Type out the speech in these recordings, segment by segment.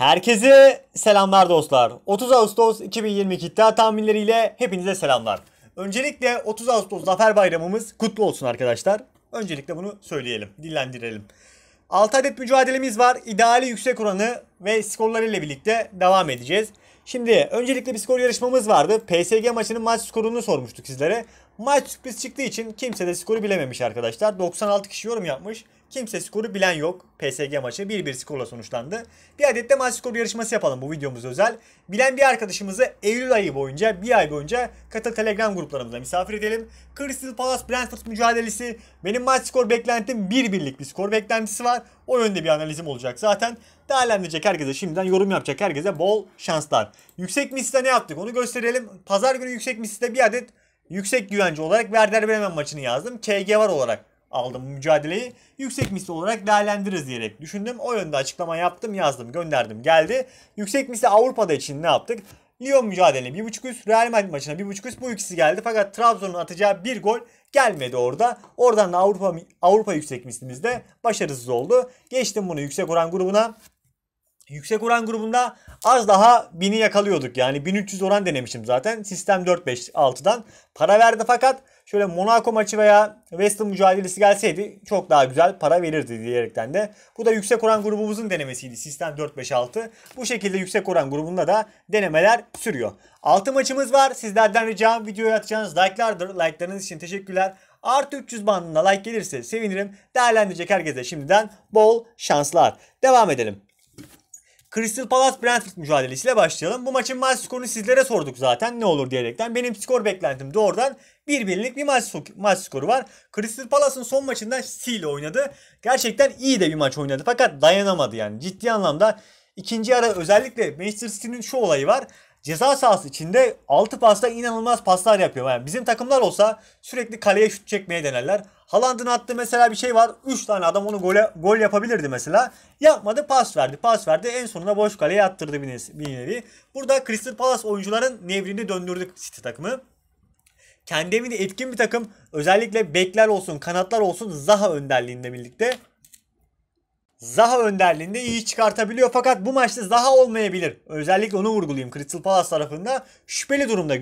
Herkese selamlar dostlar. 30 Ağustos 2022 iddia tahminleriyle hepinize selamlar. Öncelikle 30 Ağustos Zafer Bayramımız kutlu olsun arkadaşlar. Öncelikle bunu söyleyelim, dillendirelim. 6 adet mücadelemiz var. İdeali yüksek oranı ve skorlarıyla birlikte devam edeceğiz. Şimdi öncelikle bir skor yarışmamız vardı. PSG maçının maç skorunu sormuştuk sizlere. Maç sürpriz çıktığı için kimse de skoru bilememiş arkadaşlar. 96 kişi yorum yapmış. Kimse skoru bilen yok. PSG maçı 1-1 skorla sonuçlandı. Bir adet de maç skoru yarışması yapalım bu videomuz özel. Bilen bir arkadaşımızı Eylül ayı boyunca, bir ay boyunca Katıl Telegram gruplarımıza misafir edelim. Crystal Palace Brentford mücadelesi. Benim maç skor beklentim 1 bir birlik bir skor beklentisi var. O yönde bir analizim olacak zaten. Değerlendirecek herkese şimdiden yorum yapacak herkese bol şanslar. Yüksek misle ne yaptık onu gösterelim. Pazar günü yüksek misle bir adet yüksek güvence olarak Werder Bremen maçını yazdım. KG var olarak aldım mücadeleyi. Yüksek misli olarak değerlendiririz diyerek düşündüm. O yönde açıklama yaptım, yazdım, gönderdim, geldi. Yüksek misli Avrupa'da için ne yaptık? Lyon mücadeline 1.5 üst, Real Madrid maçına 1.5 üst bu ikisi geldi. Fakat Trabzon'un atacağı bir gol gelmedi orada. Oradan da Avrupa Avrupa yüksek mislimizde başarısız oldu. Geçtim bunu yüksek oran grubuna. Yüksek oran grubunda az daha 1000'i yakalıyorduk. Yani 1300 oran denemişim zaten. Sistem 4-5-6'dan para verdi fakat şöyle Monaco maçı veya West Ham mücadelesi gelseydi çok daha güzel para verirdi diyerekten de. Bu da yüksek oran grubumuzun denemesiydi. Sistem 4-5-6. Bu şekilde yüksek oran grubunda da denemeler sürüyor. 6 maçımız var. Sizlerden ricam videoya atacağınız like'lardır. Like'larınız için teşekkürler. Artı 300 bandında like gelirse sevinirim. Değerlendirecek herkese şimdiden bol şanslar. Devam edelim. Crystal Palace Brentford mücadelesiyle başlayalım. Bu maçın maç skorunu sizlere sorduk zaten ne olur diyerekten. Benim skor beklentim doğrudan 1-1'lik bir maç, maç skoru var. Crystal Palace'ın son maçında City ile oynadı. Gerçekten iyi de bir maç oynadı fakat dayanamadı yani. Ciddi anlamda İkinci ara özellikle Manchester City'nin şu olayı var ceza sahası içinde 6 pasta inanılmaz paslar yapıyor. Yani bizim takımlar olsa sürekli kaleye şut çekmeye denerler. Haaland'ın attığı mesela bir şey var. 3 tane adam onu gole, gol yapabilirdi mesela. Yapmadı pas verdi. Pas verdi. En sonunda boş kaleye attırdı bir nevi. Burada Crystal Palace oyuncuların nevrini döndürdük City takımı kendi evinde etkin bir takım özellikle bekler olsun kanatlar olsun Zaha önderliğinde birlikte Zaha önderliğinde iyi çıkartabiliyor fakat bu maçta Zaha olmayabilir. Özellikle onu vurgulayayım. Crystal Palace tarafında şüpheli durumda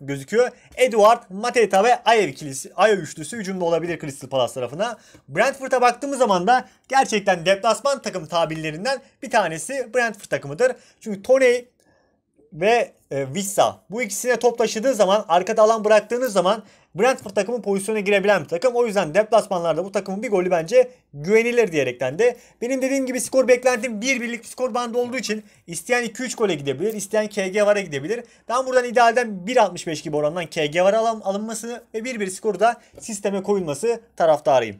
gözüküyor. Edward Mateta ve Ayev ikilisi, Ayev üçlüsü hücumda olabilir Crystal Palace tarafına. Brentford'a baktığımız zaman da gerçekten deplasman takım tabirlerinden bir tanesi Brentford takımıdır. Çünkü Tony ve e, Vissa. Bu ikisine top taşıdığı zaman arkada alan bıraktığınız zaman Brentford takımı pozisyona girebilen bir takım. O yüzden deplasmanlarda bu takımın bir golü bence güvenilir diyerekten de. Benim dediğim gibi skor beklentim 1 bir birlik bir skor bandı olduğu için isteyen 2-3 gole gidebilir. isteyen KG vara gidebilir. Ben buradan idealden 1.65 gibi orandan KG vara alın, alınmasını ve 1-1 skoru da sisteme koyulması taraftarıyım.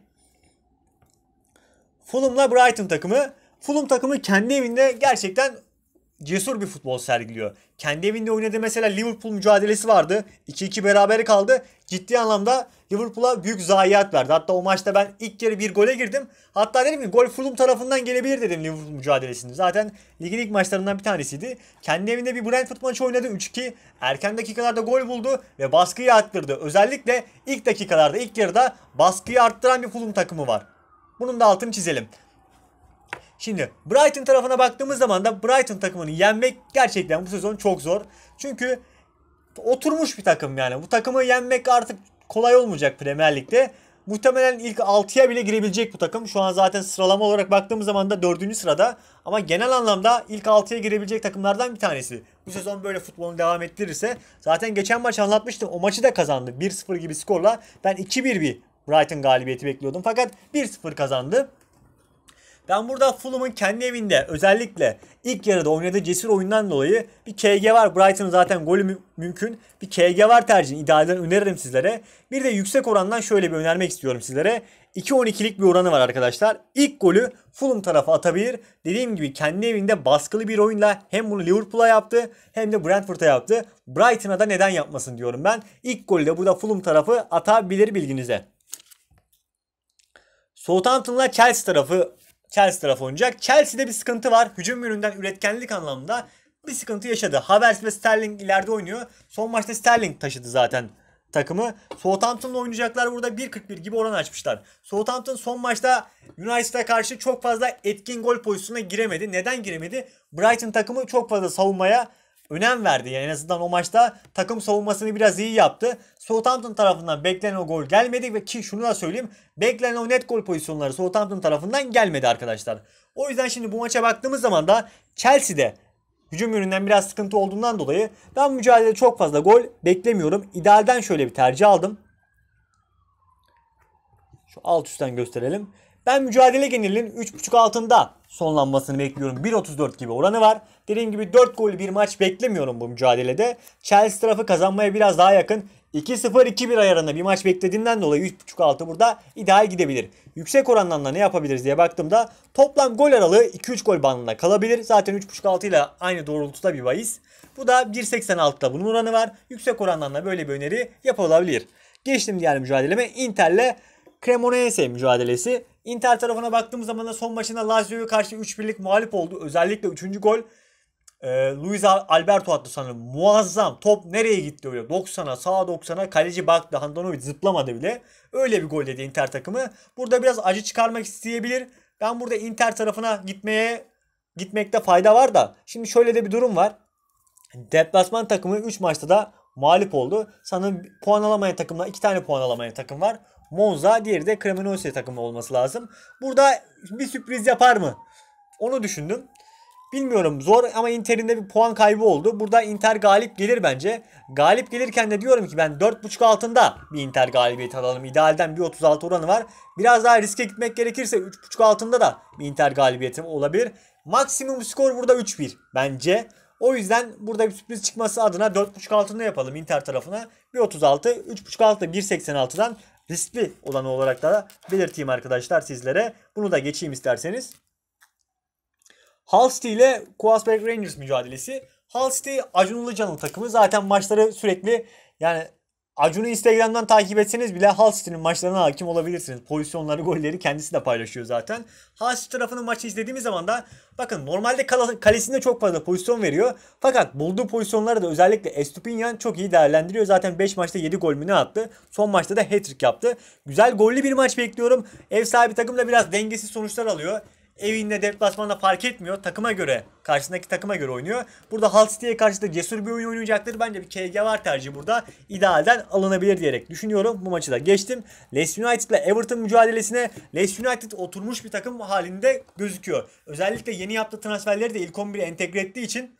Fulham'la Brighton takımı. Fulham takımı kendi evinde gerçekten cesur bir futbol sergiliyor. Kendi evinde oynadığı mesela Liverpool mücadelesi vardı. 2-2 beraber kaldı. Ciddi anlamda Liverpool'a büyük zayiat verdi. Hatta o maçta ben ilk yarı bir gole girdim. Hatta dedim ki gol Fulham tarafından gelebilir dedim Liverpool mücadelesinde. Zaten ligin ilk maçlarından bir tanesiydi. Kendi evinde bir Brentford maçı oynadı 3-2. Erken dakikalarda gol buldu ve baskıyı arttırdı. Özellikle ilk dakikalarda ilk yarıda baskıyı arttıran bir Fulham takımı var. Bunun da altını çizelim. Şimdi Brighton tarafına baktığımız zaman da Brighton takımını yenmek gerçekten bu sezon çok zor. Çünkü oturmuş bir takım yani. Bu takımı yenmek artık kolay olmayacak Premier Lig'de. Muhtemelen ilk 6'ya bile girebilecek bu takım. Şu an zaten sıralama olarak baktığımız zaman da 4. sırada. Ama genel anlamda ilk 6'ya girebilecek takımlardan bir tanesi. Bu sezon böyle futbolunu devam ettirirse. Zaten geçen maç anlatmıştım. O maçı da kazandı. 1-0 gibi skorla. Ben 2-1 bir Brighton galibiyeti bekliyordum. Fakat 1-0 kazandı. Ben burada Fulham'ın kendi evinde özellikle ilk yarıda oynadığı cesur oyundan dolayı bir KG var. Brighton'ın zaten golü mü- mümkün. Bir KG var tercihini idealden öneririm sizlere. Bir de yüksek orandan şöyle bir önermek istiyorum sizlere. 2-12'lik bir oranı var arkadaşlar. İlk golü Fulham tarafı atabilir. Dediğim gibi kendi evinde baskılı bir oyunla hem bunu Liverpool'a yaptı hem de Brentford'a yaptı. Brighton'a da neden yapmasın diyorum ben. İlk golü de burada Fulham tarafı atabilir bilginize. Southampton'la Chelsea tarafı Chelsea tarafı oynayacak. Chelsea'de bir sıkıntı var. Hücum yönünden üretkenlik anlamında bir sıkıntı yaşadı. Havertz ve Sterling ileride oynuyor. Son maçta Sterling taşıdı zaten takımı. Southampton'la oynayacaklar burada 1.41 gibi oran açmışlar. Southampton son maçta United'a karşı çok fazla etkin gol pozisyonuna giremedi. Neden giremedi? Brighton takımı çok fazla savunmaya önem verdi. Yani en azından o maçta takım savunmasını biraz iyi yaptı. Southampton tarafından beklenen o gol gelmedi ve ki şunu da söyleyeyim. Beklenen o net gol pozisyonları Southampton tarafından gelmedi arkadaşlar. O yüzden şimdi bu maça baktığımız zaman da Chelsea'de hücum yönünden biraz sıkıntı olduğundan dolayı ben mücadelede çok fazla gol beklemiyorum. İdealden şöyle bir tercih aldım. Şu alt üstten gösterelim. Ben mücadele genelinin 3.5 altında sonlanmasını bekliyorum. 1.34 gibi oranı var. Dediğim gibi 4 gol bir maç beklemiyorum bu mücadelede. Chelsea tarafı kazanmaya biraz daha yakın. 2-0-2-1 ayarında bir maç beklediğinden dolayı 3.5 altı burada ideal gidebilir. Yüksek orandan ne yapabiliriz diye baktığımda toplam gol aralığı 2-3 gol bandında kalabilir. Zaten 3.5 altı ile aynı doğrultuda bir bahis. Bu da 1.86'da bunun oranı var. Yüksek orandan böyle bir öneri yapılabilir. Geçtim diğer mücadeleme Inter'le Cremonese mücadelesi. Inter tarafına baktığımız zaman da son maçında Lazio'ya karşı 3-1'lik muhalif oldu. Özellikle 3. gol e, Luis Alberto attı sanırım. Muazzam. Top nereye gitti öyle? 90'a, sağa 90'a. Kaleci baktı. Handanovic zıplamadı bile. Öyle bir gol dedi Inter takımı. Burada biraz acı çıkarmak isteyebilir. Ben burada Inter tarafına gitmeye gitmekte fayda var da. Şimdi şöyle de bir durum var. Deplasman takımı 3 maçta da mağlup oldu. Sanırım puan alamayan takımla 2 tane puan alamayan takım var. Monza, diğeri de Cremonese takımı olması lazım. Burada bir sürpriz yapar mı? Onu düşündüm. Bilmiyorum zor ama Inter'in de bir puan kaybı oldu. Burada Inter galip gelir bence. Galip gelirken de diyorum ki ben 4.5 altında bir Inter galibiyeti alalım. İdealden bir 36 oranı var. Biraz daha riske gitmek gerekirse 3.5 altında da bir Inter galibiyeti olabilir. Maksimum skor burada 3-1 bence. O yüzden burada bir sürpriz çıkması adına 4.5 altında yapalım Inter tarafına. Bir 36, 3.5 altında 1.86'dan riskli olanı olarak da belirteyim arkadaşlar sizlere. Bunu da geçeyim isterseniz. Hull City ile Queensberg Rangers mücadelesi. Hull City Acun Ilıcan'ın takımı. Zaten maçları sürekli yani Acun'u Instagram'dan takip etseniz bile Hull City'nin maçlarına hakim olabilirsiniz. Pozisyonları, golleri kendisi de paylaşıyor zaten. Hull City tarafının maçı izlediğimiz zaman da bakın normalde kalesinde çok fazla pozisyon veriyor. Fakat bulduğu pozisyonları da özellikle Estupinyan çok iyi değerlendiriyor. Zaten 5 maçta 7 gol mü ne attı? Son maçta da hat-trick yaptı. Güzel gollü bir maç bekliyorum. Ev sahibi takım da biraz dengesiz sonuçlar alıyor. Evinde deplasmanda fark etmiyor. Takıma göre, karşısındaki takıma göre oynuyor. Burada Hull City'ye karşı da cesur bir oyun oynayacaktır. Bence bir KG var tercihi burada. İdealden alınabilir diyerek düşünüyorum. Bu maçı da geçtim. leicester United ile Everton mücadelesine leicester United oturmuş bir takım halinde gözüküyor. Özellikle yeni yaptığı transferleri de ilk 11'e entegre ettiği için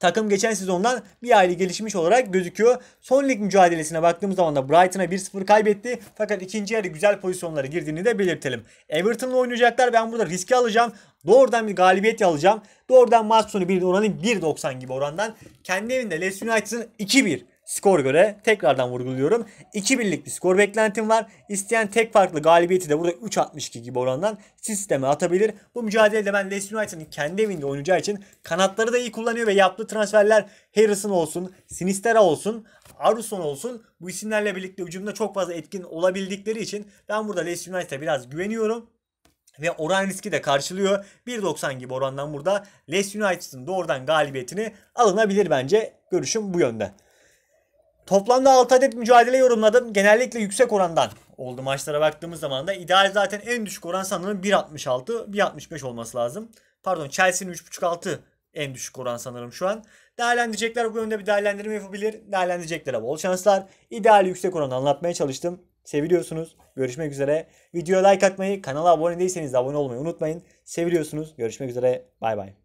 Takım geçen sezondan bir aile gelişmiş olarak gözüküyor. Son lig mücadelesine baktığımız zaman da Brighton'a 1-0 kaybetti. Fakat ikinci yarı güzel pozisyonlara girdiğini de belirtelim. Everton'la oynayacaklar. Ben burada riski alacağım. Doğrudan bir galibiyet alacağım. Doğrudan maç sonu bir oranı 1.90 gibi orandan. Kendi evinde Leeds United'ın 2 skor göre tekrardan vurguluyorum. 2 birlik bir skor beklentim var. İsteyen tek farklı galibiyeti de burada 3.62 gibi orandan sisteme atabilir. Bu mücadelede ben Leeds United'ın kendi evinde oynayacağı için kanatları da iyi kullanıyor ve yaptığı transferler Harrison olsun, Sinistera olsun, Aruson olsun bu isimlerle birlikte hücumda çok fazla etkin olabildikleri için ben burada Leeds United'e biraz güveniyorum. Ve oran riski de karşılıyor. 1.90 gibi orandan burada Leeds United'ın doğrudan galibiyetini alınabilir bence. Görüşüm bu yönde. Toplamda 6 adet mücadele yorumladım. Genellikle yüksek orandan oldu maçlara baktığımız zaman da. ideal zaten en düşük oran sanırım 1.66, 1.65 olması lazım. Pardon Chelsea'nin 3.56 en düşük oran sanırım şu an. Değerlendirecekler bu yönde bir değerlendirme yapabilir. Değerlendireceklere bol şanslar. İdeal yüksek oranı anlatmaya çalıştım. Seviliyorsunuz. Görüşmek üzere. Videoya like atmayı, kanala abone değilseniz de abone olmayı unutmayın. Seviliyorsunuz. Görüşmek üzere. Bay bay.